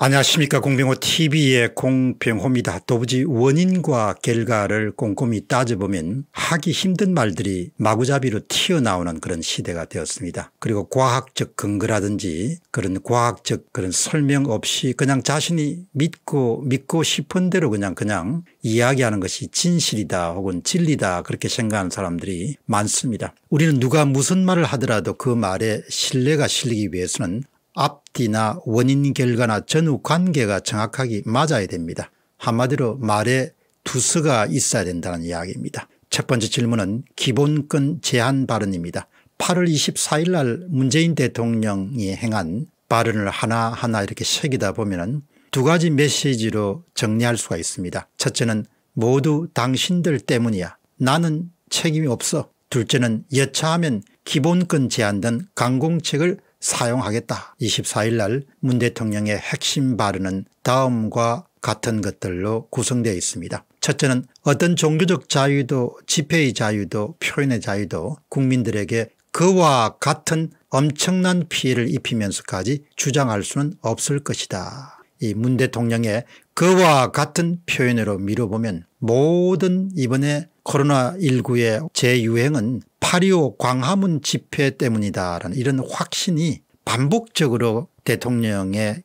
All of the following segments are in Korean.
안녕하십니까 공병호 tv의 공병호입니다. 도무지 원인과 결과를 꼼꼼히 따져보면 하기 힘든 말들이 마구잡이로 튀어나오는 그런 시대가 되었습니다. 그리고 과학적 근거라든지 그런 과학적 그런 설명 없이 그냥 자신이 믿고 믿고 싶은 대로 그냥 그냥 이야기하는 것이 진실이다 혹은 진리다 그렇게 생각하는 사람들이 많습니다. 우리는 누가 무슨 말을 하더라도 그 말에 신뢰가 실리기 위해서는 앞뒤나 원인 결과나 전후 관계가 정확하게 맞아야 됩니다. 한마디로 말에 두서가 있어야 된다는 이야기입니다. 첫 번째 질문은 기본권 제한 발언입니다. 8월 24일 날 문재인 대통령이 행한 발언을 하나하나 이렇게 새기다 보면 두 가지 메시지로 정리할 수가 있습니다. 첫째는 모두 당신들 때문이야. 나는 책임이 없어. 둘째는 여차하면 기본권 제한 된 강공책을 사용하겠다. 24일 날 문 대통령의 핵심 발언은 다음과 같은 것들로 구성되어 있습니다. 첫째는 어떤 종교적 자유도 집회의 자유도 표현의 자유도 국민들에게 그와 같은 엄청난 피해를 입히면서까지 주장할 수는 없을 것이다. 이 문 대통령의 그와 같은 표현으로 미뤄보면 모든 이번에 코로나19의 재유행은 파리오 광화문 집회 때문이다라는 이런 확신이 반복적으로 대통령의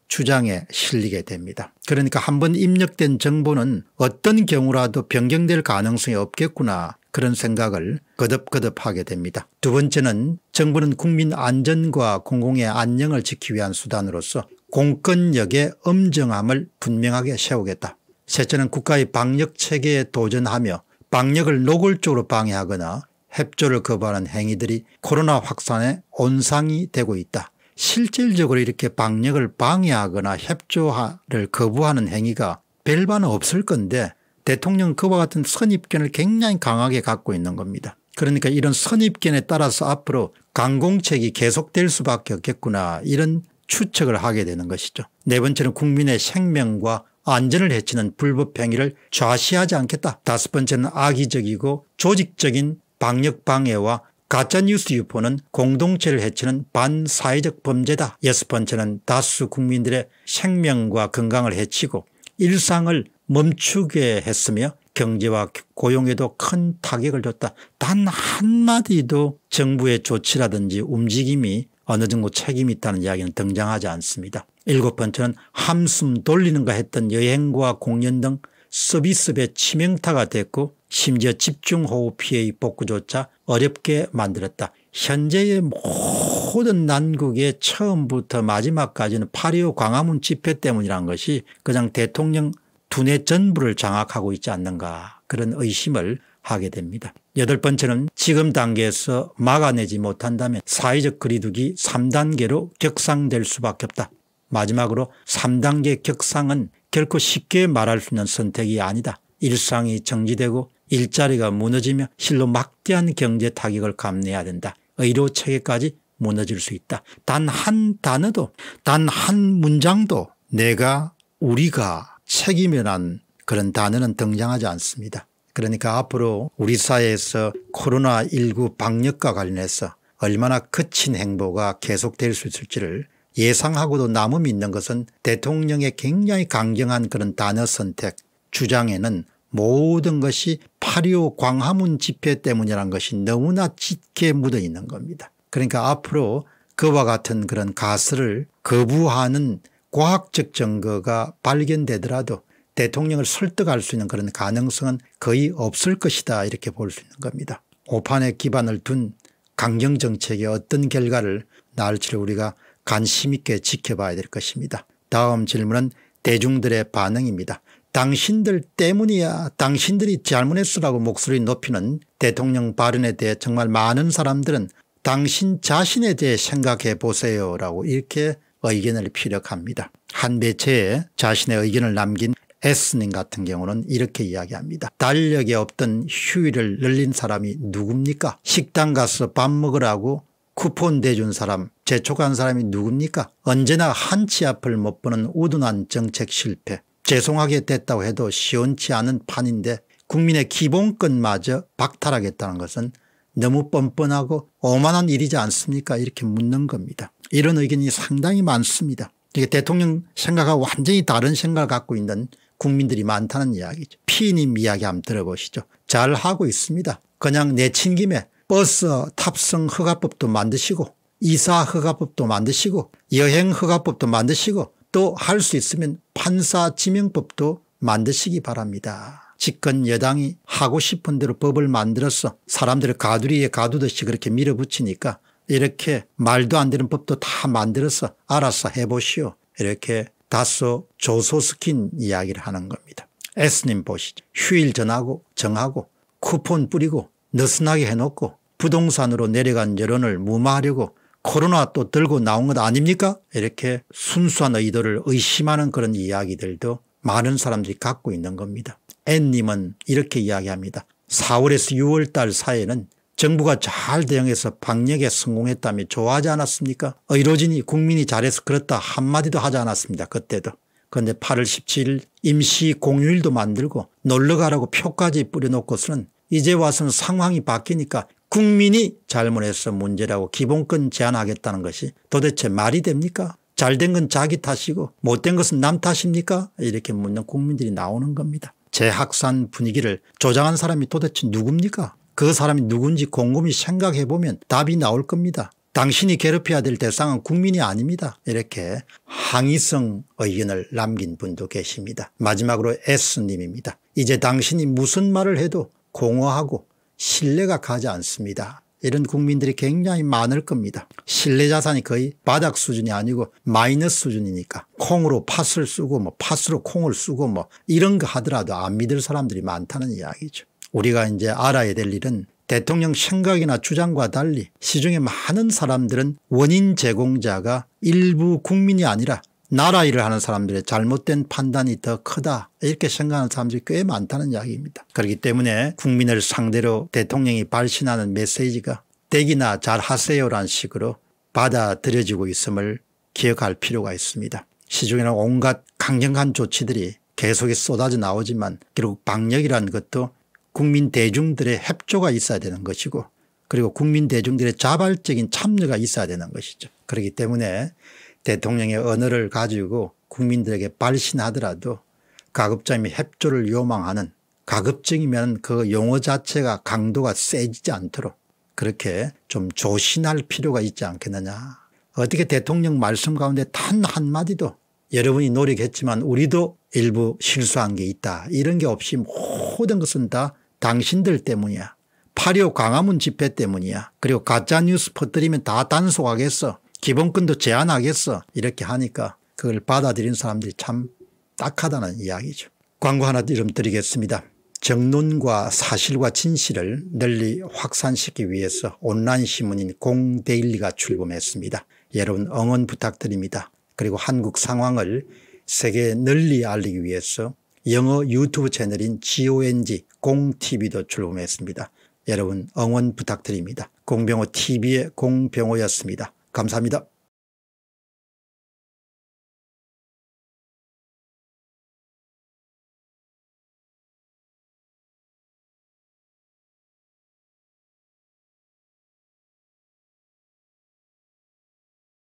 주장에 실리게 됩니다. 그러니까 한 번 입력된 정보는 어떤 경우라도 변경될 가능성이 없겠구나 그런 생각을 거듭거듭 하게 됩니다. 두 번째는 정부는 국민 안전과 공공의 안녕을 지키기 위한 수단으로서 공권력의 엄정함을 분명하게 세우겠다. 셋째는 국가의 방역 체계에 도전하며 방역을 노골적으로 방해하거나 협조를 거부하는 행위들이 코로나 확산의 온상이 되고 있다. 실질적으로 이렇게 방역을 방해하거나 협조를 거부하는 행위가 별반 없을 건데 대통령은 그와 같은 선입견을 굉장히 강하게 갖고 있는 겁니다. 그러니까 이런 선입견에 따라서 앞으로 강공책이 계속될 수밖에 없겠구나 이런 추측을 하게 되는 것이죠. 네 번째는 국민의 생명과 안전을 해치는 불법행위를 좌시하지 않겠다. 다섯 번째는 악의적이고 조직적인 방역 방해와 가짜뉴스 유포는 공동체를 해치는 반사회적 범죄다. 여섯 번째는 다수 국민들의 생명과 건강을 해치고 일상을 멈추게 했으며 경제와 고용에도 큰 타격을 줬다. 단 한마디도 정부의 조치라든지 움직임이 어느 정도 책임이 있다는 이야기는 등장하지 않습니다. 일곱 번째는 한숨 돌리는가 했던 여행과 공연 등 서비스의 치명타가 됐고 심지어 집중호흡 피해의 복구조차 어렵게 만들었다. 현재의 모든 난국의 처음부터 마지막까지는 파리오 광화문 집회 때문이란 것이 그냥 대통령 두뇌 전부를 장악하고 있지 않는가 그런 의심을 하게 됩니다. 여덟 번째는 지금 단계에서 막아내지 못한다면 사회적 거리두기 3단계로 격상될 수밖에 없다. 마지막으로 3단계 격상은 결코 쉽게 말할 수 있는 선택이 아니다. 일상이 정지되고 일자리가 무너지며 실로 막대한 경제 타격을 감내해야 된다. 의료 체계까지 무너질 수 있다. 단 한 단어도 단 한 문장도 내가 우리가 책임이란 그런 단어는 등장하지 않습니다. 그러니까 앞으로 우리 사회에서 코로나19 방역과 관련해서 얼마나 거친 행보가 계속될 수 있을지를 예상하고도 남음이 있는 것은 대통령의 굉장히 강경한 그런 단어 선택 주장에는 모든 것이 파리오 광화문 집회 때문이란 것이 너무나 짙게 묻어 있는 겁니다. 그러니까 앞으로 그와 같은 그런 가설을 거부하는 과학적 증거가 발견되더라도 대통령을 설득할 수 있는 그런 가능성은 거의 없을 것이다 이렇게 볼 수 있는 겁니다. 오판에 기반을 둔 강경 정책의 어떤 결과를 낳을지를 우리가 관심 있게 지켜봐야 될 것입니다. 다음 질문은 대중들의 반응입니다. 당신들 때문이야 당신들이 잘못했으라고 목소리 높이는 대통령 발언에 대해 정말 많은 사람들은 당신 자신에 대해 생각해 보세요라고 이렇게 의견을 피력합니다. 한 매체에 자신의 의견을 남긴 에스님 같은 경우는 이렇게 이야기합니다. 달력에 없던 휴일을 늘린 사람이 누굽니까? 식당 가서 밥 먹으라고 쿠폰 대준 사람, 재촉한 사람이 누굽니까? 언제나 한치 앞을 못 보는 우둔한 정책 실패. 죄송하게 됐다고 해도 시원치 않은 판인데 국민의 기본권마저 박탈하겠다는 것은 너무 뻔뻔하고 오만한 일이지 않습니까 이렇게 묻는 겁니다. 이런 의견이 상당히 많습니다. 이게 대통령 생각과 완전히 다른 생각을 갖고 있는 국민들이 많다는 이야기죠. 피님 이야기 한번 들어보시죠. 잘하고 있습니다. 그냥 내친 김에 버스 탑승 허가법도 만드시고 이사 허가법도 만드시고 여행 허가법도 만드시고 또 할 수 있으면 판사 지명법도 만드시기 바랍니다. 집권 여당이 하고 싶은 대로 법을 만들어서 사람들을 가두리에 가두듯이 그렇게 밀어붙이니까 이렇게 말도 안 되는 법도 다 만들어서 알아서 해보시오. 이렇게 다소 조소스킨 이야기를 하는 겁니다. S님 보시죠. 휴일 전하고 정하고 쿠폰 뿌리고 느슨하게 해놓고 부동산으로 내려간 여론을 무마하려고 코로나 또 들고 나온 것 아닙니까? 이렇게 순수한 의도를 의심하는 그런 이야기들도 많은 사람들이 갖고 있는 겁니다. N님은 이렇게 이야기합니다. 4월에서 6월 달 사이에는 정부가 잘 대응해서 방역에 성공했다며 좋아하지 않았습니까 의료진이 국민이 잘해서 그렇다 한마디도 하지 않았습니다. 그때도. 그런데 8월 17일 임시 공휴일도 만들고 놀러가라고 표까지 뿌려놓고서는 이제 와서는 상황이 바뀌니까 국민이 잘못해서 문제라고 기본권 제한하겠다는 것이 도대체 말이 됩니까 잘된 건 자기 탓이고 못된 것은 남 탓입니까 이렇게 묻는 국민들이 나오는 겁니다. 재학산 분위기를 조장한 사람이 도대체 누굽니까 그 사람이 누군지 곰곰이 생각해 보면 답이 나올 겁니다. 당신이 괴롭혀야 될 대상은 국민이 아닙니다. 이렇게 항의성 의견을 남긴 분도 계십니다. 마지막으로 S님입니다. 이제 당신이 무슨 말을 해도 공허하고 신뢰가 가지 않습니다. 이런 국민들이 굉장히 많을 겁니다. 신뢰자산이 거의 바닥 수준이 아니고 마이너스 수준이니까 콩으로 팥을 쓰고 뭐 팥으로 콩을 쓰고 뭐 이런 거 하더라도 안 믿을 사람들이 많다는 이야기죠. 우리가 이제 알아야 될 일은 대통령 생각이나 주장과 달리 시중에 많은 사람들은 원인 제공자가 일부 국민이 아니라 나라 일을 하는 사람들의 잘못된 판단이 더 크다 이렇게 생각하는 사람들이 꽤 많다는 이야기입니다. 그렇기 때문에 국민을 상대로 대통령이 발신하는 메시지가 댁이나 잘하세요란 식으로 받아들여지고 있음을 기억할 필요가 있습니다. 시중에는 온갖 강경한 조치들이 계속 쏟아져 나오지만 결국 방역이라는 것도 국민 대중들의 협조가 있어야 되는 것이고 그리고 국민 대중들의 자발적인 참여가 있어야 되는 것이죠. 그렇기 때문에 대통령의 언어를 가지고 국민들에게 발신하더라도 가급적이면 협조를 요망하는 가급적이면 그 용어 자체가 강도가 세지지 않도록 그렇게 좀 조심할 필요가 있지 않겠느냐. 어떻게 대통령 말씀 가운데 단 한마디도 여러분이 노력했지만 우리도 일부 실수한 게 있다. 이런 게 없이 모든 것은 다 당신들 때문이야. 8.25광화문 집회 때문이야. 그리고 가짜뉴스 퍼뜨리면 다 단속하겠어. 기본권도 제한하겠어. 이렇게 하니까 그걸 받아들인 사람들이 참 딱하다는 이야기죠. 광고 하나 이름 드리겠습니다. 정론과 사실과 진실을 널리 확산시키기 위해서 온라인 신문인 공데일리가 출범했습니다. 여러분 응원 부탁드립니다. 그리고 한국 상황을 세계 에 널리 알리기 위해서 영어 유튜브 채널인 GONG 공TV도 출범했습니다. 여러분 응원 부탁드립니다. 공병호 TV의 공병호였습니다. 감사합니다.